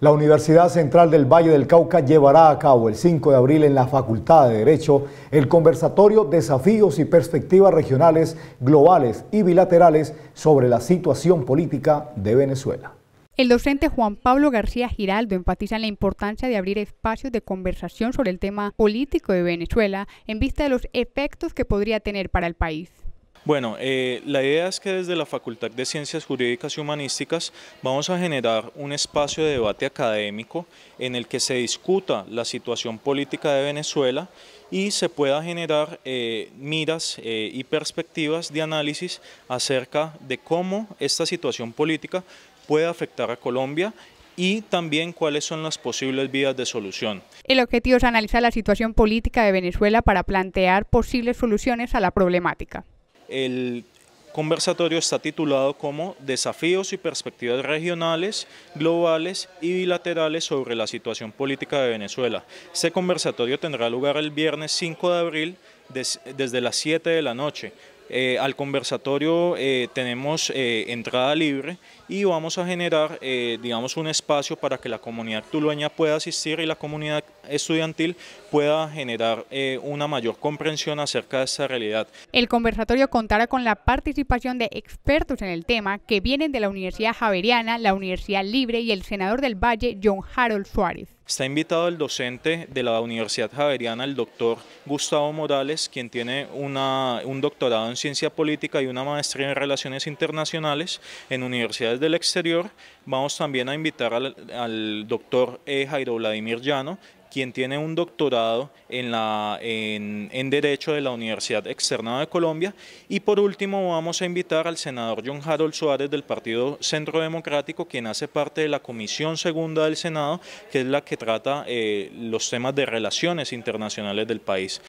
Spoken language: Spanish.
La Universidad Central del Valle del Cauca llevará a cabo el 5 de abril en la Facultad de Derecho el conversatorio Desafíos y Perspectivas Regionales, Globales y Bilaterales sobre la situación política de Venezuela. El docente Juan Pablo García Giraldo enfatiza la importancia de abrir espacios de conversación sobre el tema político de Venezuela en vista de los efectos que podría tener para el país. Bueno, eh, la idea es que desde la Facultad de Ciencias Jurídicas y Humanísticas vamos a generar un espacio de debate académico en el que se discuta la situación política de Venezuela y se pueda generar eh, miras eh, y perspectivas de análisis acerca de cómo esta situación política puede afectar a Colombia y también cuáles son las posibles vías de solución. El objetivo es analizar la situación política de Venezuela para plantear posibles soluciones a la problemática el conversatorio está titulado como Desafíos y perspectivas regionales, globales y bilaterales sobre la situación política de Venezuela. Este conversatorio tendrá lugar el viernes 5 de abril desde las 7 de la noche. Eh, al conversatorio eh, tenemos eh, entrada libre y vamos a generar, un espacio para que la comunidad tulueña pueda asistir y la comunidad estudiantil pueda generar una mayor comprensión acerca de esta realidad. El conversatorio contará con la participación de expertos en el tema que vienen de la Universidad Javeriana, la Universidad Libre y el senador del Valle, John Harold Suárez. Está invitado el docente de la Universidad Javeriana, el doctor Gustavo Morales, quien tiene una, un doctorado en ciencia política y una maestría en relaciones internacionales en universidades del exterior. Vamos también a invitar al, al doctor e. Jairo Vladimir Llano, quien tiene un doctorado en, Derecho de la Universidad Externada de Colombia. Y por último vamos a invitar al senador John Harold Suárez del Partido Centro Democrático, quien hace parte de la Comisión Segunda del Senado, que es la que trata eh, los temas de relaciones internacionales del país.